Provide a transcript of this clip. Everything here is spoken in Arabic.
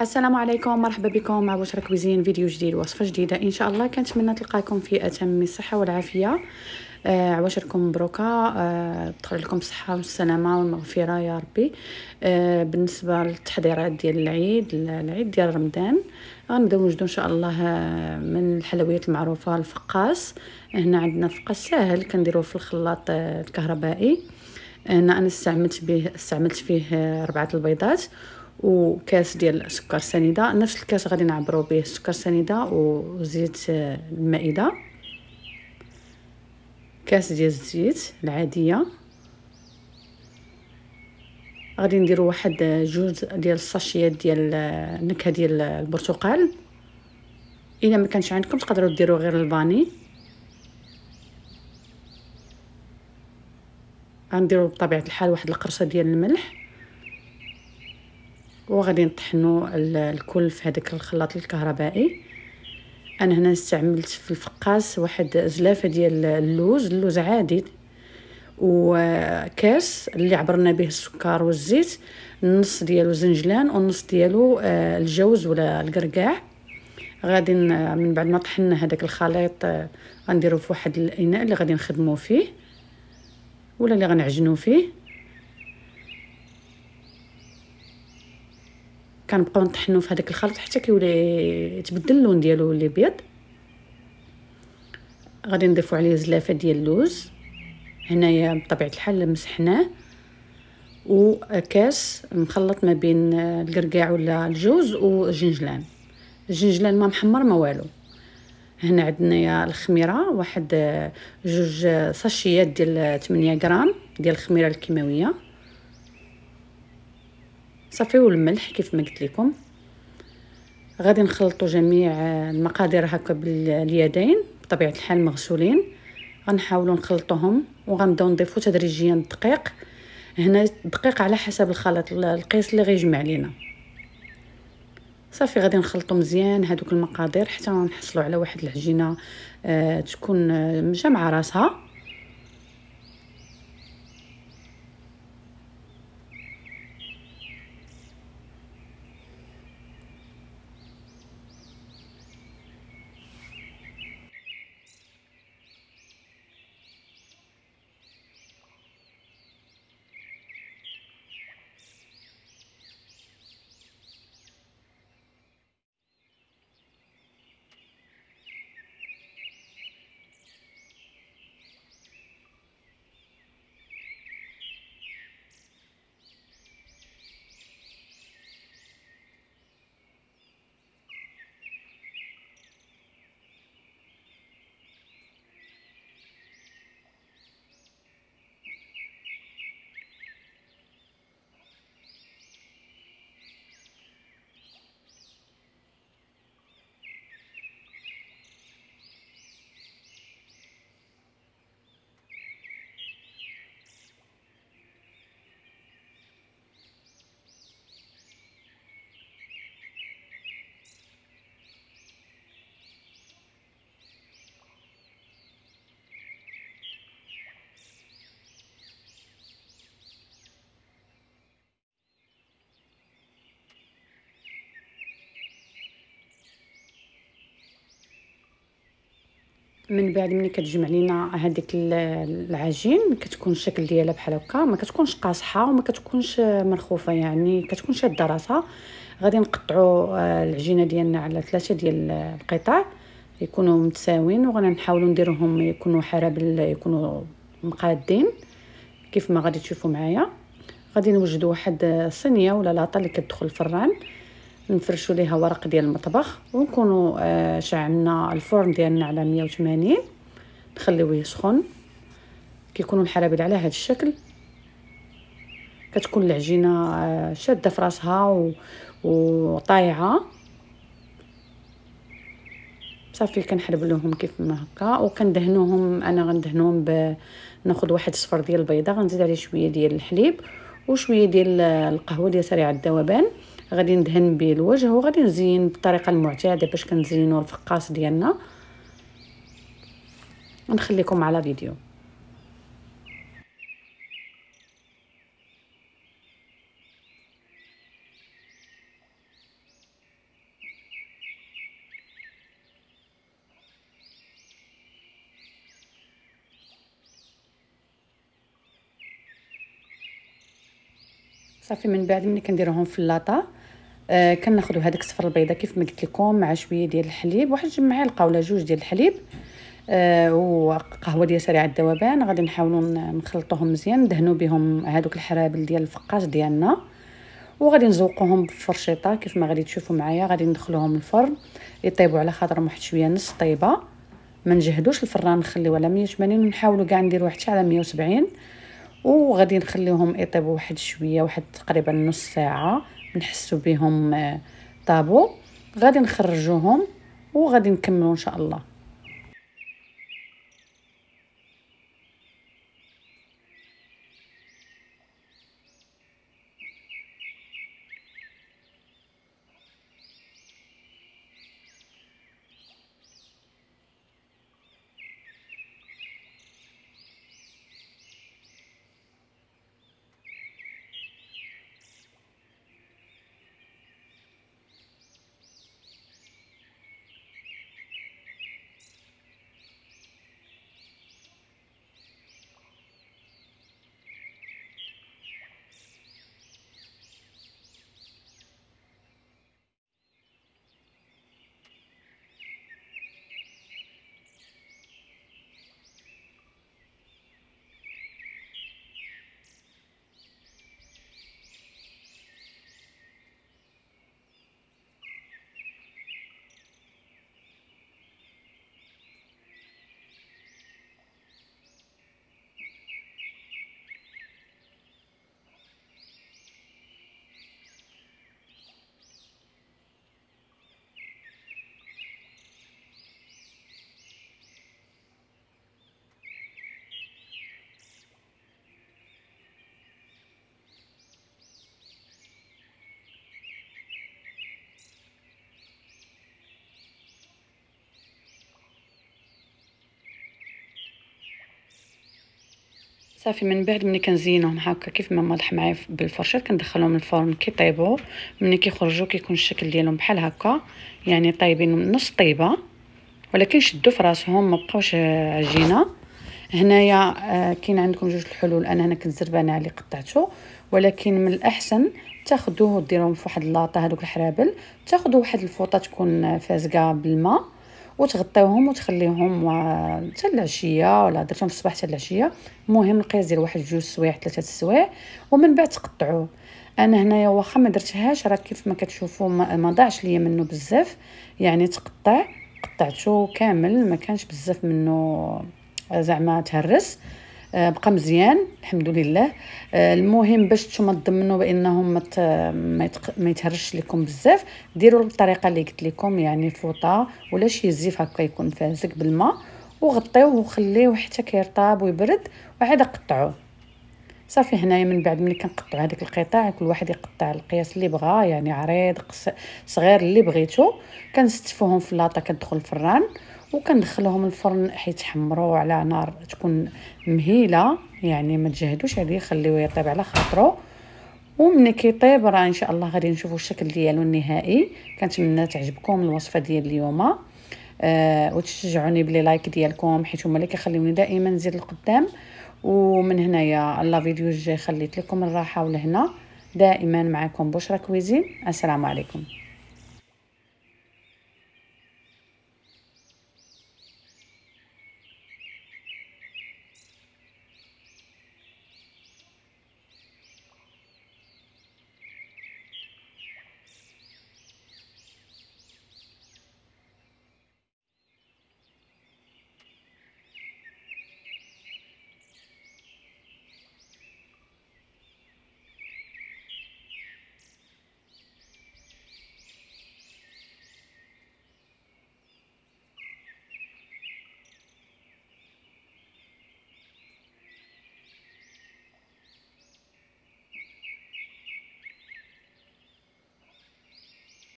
السلام عليكم مرحبا بكم مع بشرى كويزين فيديو جديد وصفه جديده ان شاء الله كنتمنى تلقاكم في اتم الصحه والعافيه آه عواشركم مبروكه آه تدخل لكم الصحه والسلامه والمغفره يا ربي آه بالنسبه للتحضيرات ديال العيد العيد ديال رمضان غنبداو نوجدو ان شاء الله آه، من الحلويات المعروفه الفقاس هنا عندنا فقاس ساهل كنديروه في الخلاط آه، الكهربائي هنا انا استعملت به استعملت فيه آه، ربعه البيضات وكاس ديال السكر سنيده نفس الكاس غادي نعبرو به السكر سنيده وزيت المائده كاس ديال الزيت العاديه غادي نديرو واحد جوج ديال الساشيات ديال النكهه ديال البرتقال الا ما كانش عندكم تقدروا ديروا غير الفاني غنديروا بطبيعه الحال واحد القرصه ديال الملح وغادي نطحنو الكل في هذاك الخلاط الكهربائي انا هنا استعملت في الفقاس واحد زلافه ديال اللوز اللوز عادي وكاس اللي عبرنا به السكر والزيت النص ديالو زنجلان والنص ديالو آه، الجوز ولا القرقاع غادي من بعد ما طحنا هذاك الخليط آه، غنديرو في واحد الاناء اللي غادي نخدمو فيه ولا اللي غنعجنو فيه كنبقاو نطحنو في هذاك الخليط حتى كيولي يتبدل اللون ديالو يولي بيض غادي نضيفو عليه زلافه ديال اللوز هنايا بطبيعه الحال مسحناه وكاس مخلط ما بين القرقاع ولا الجوز والجنجلان الجنجلان ما محمر ما والو هنا عندنا الخميره واحد جوج صاشيات ديال 8 غرام ديال الخميره الكيماويه صافي والملح كيف ما قلت لكم غادي نخلطوا جميع المقادير هكا باليدين بطبيعه الحال مغسولين غنحاولوا نخلطوهم وغنبداو نضيفوا تدريجيا الدقيق هنا الدقيق على حسب الخليط القياس اللي غيجمع لينا صافي غادي نخلطو مزيان هادوك المقادير حتى نحصلوا على واحد العجينه آه، تكون جامعه مجمعه راسها من بعد ملي كتجمع لينا هذيك العجين كتكون الشكل ديالها بحال هكا ما كتكونش قاصحه وما كتكونش مرخوفه يعني كتكون شاده راسها غادي نقطعوا آه، العجينه ديالنا على ثلاثه ديال القطع يكونوا متساويين وغنحاولوا نديروهم يكونوا حرابل يكونوا مقادين كيف ما غادي تشوفوا معايا غادي نوجدوا واحد الصينيه ولا لاطه اللي كتدخل الفران نفرشوا ليها ورق ديال المطبخ ونكونوا آه، شعلنا الفرن ديالنا على 180 نخليوه يسخن كيكونوا الحلابيل على هذا الشكل كتكون العجينه آه، شاده في راسها وطايعه صافي كنحلب لهم كيف ما هكا وكندهنوهم انا غندهنوهم ب ناخذ واحد صفر ديال البيضه غنزيد عليه شويه ديال الحليب وشويه ديال آه، القهوه ديال سريع الذوبان غادي ندهن به الوجه وغادي نزين بالطريقه المعتاده باش كنزينوا الفقاس ديالنا نخليكم على فيديو صافي من بعد ملي كنديرهم في اللاطه آه، كناخذوا هذاك الصفر البيضه كيف ما قلت لكم مع شويه ديال الحليب واحد المعلقه ولا جوج ديال الحليب آه وقهوه ديال سريعه الذوبان غادي نحاولوا نخلطوهم مزيان ندهنوا بهم هذوك الحرابل ديال الفقاش ديالنا وغادي نزوقوهم بالفرشيطه كيف ما غادي تشوفوا معايا غادي ندخلوهم الفرن يطيبوا على خاطر واحد شويه نص طيبه ما نجهدوش الفران نخليوه على 180 ونحاولوا كاع نديروا واحد على 170 وغادي نخليهم يطيبوا واحد شويه واحد تقريبا نص ساعه نحسوا بهم آه، طابو غادي نخرجوهم وغادي نكملوا ان شاء الله صافي من بعد ملي كنزينهم هكا كيف ما ملح معايا بالفرشاه كندخلهم الفرن كيطيبوا ملي كيخرجوا كيكون الشكل ديالهم بحال هكا يعني طايبين نص طيبه ولكن شدوا في راسهم ما بقاوش آه، عجينه هنايا آه، كاين عندكم جوج الحلول انا هنا كنت زربانه عليه قطعته ولكن من الاحسن تاخذوه ديروهم في واحد اللاطه هذوك الحرابل تاخذوا واحد الفوطه تكون آه، فازقه بالماء وتغطيوهم وتخليهم حتى العشيه ولا درتهم في الصباح حتى العشيه المهم القياس ديال واحد جوج سوايع ثلاثه السوايع ومن بعد تقطعوه انا هنايا واخا ما درتهاش راه كيف ما كتشوفوا ما ضاعش ليا منه بزاف يعني تقطع قطعته كامل ما كانش بزاف منه آه، زعما تهرس آه، بقى مزيان الحمد لله آه، المهم باش نتوما تضمنوا بانهم ما يتهرش لكم بزاف ديروا بالطريقه اللي قلت لكم يعني فوطه ولا شي زيف هكا يكون فازك بالماء وغطيوه وخليه حتى كيرطاب ويبرد وعاد قطعوه صافي هنايا من بعد ملي كنقطعوا هذيك القطاع كل واحد يقطع القياس اللي بغا يعني عريض صغير اللي بغيتو كنستفوهم في لاطه كندخل الفران وكندخلهم الفرن حيت حمروا على نار تكون مهيله يعني ما تجهدوش عليه خليوه يطيب على خاطرو ومن كيطيب راه ان شاء الله غادي نشوفوا الشكل ديالو النهائي كنتمنى تعجبكم الوصفه ديال اليوم آه وتشجعوني بلي لايك ديالكم حيت هما اللي كيخليوني دائما نزيد لقدام ومن هنايا لا فيديو الجاي خليت لكم الراحه ولهنا دائما معكم بشرى كويزين السلام عليكم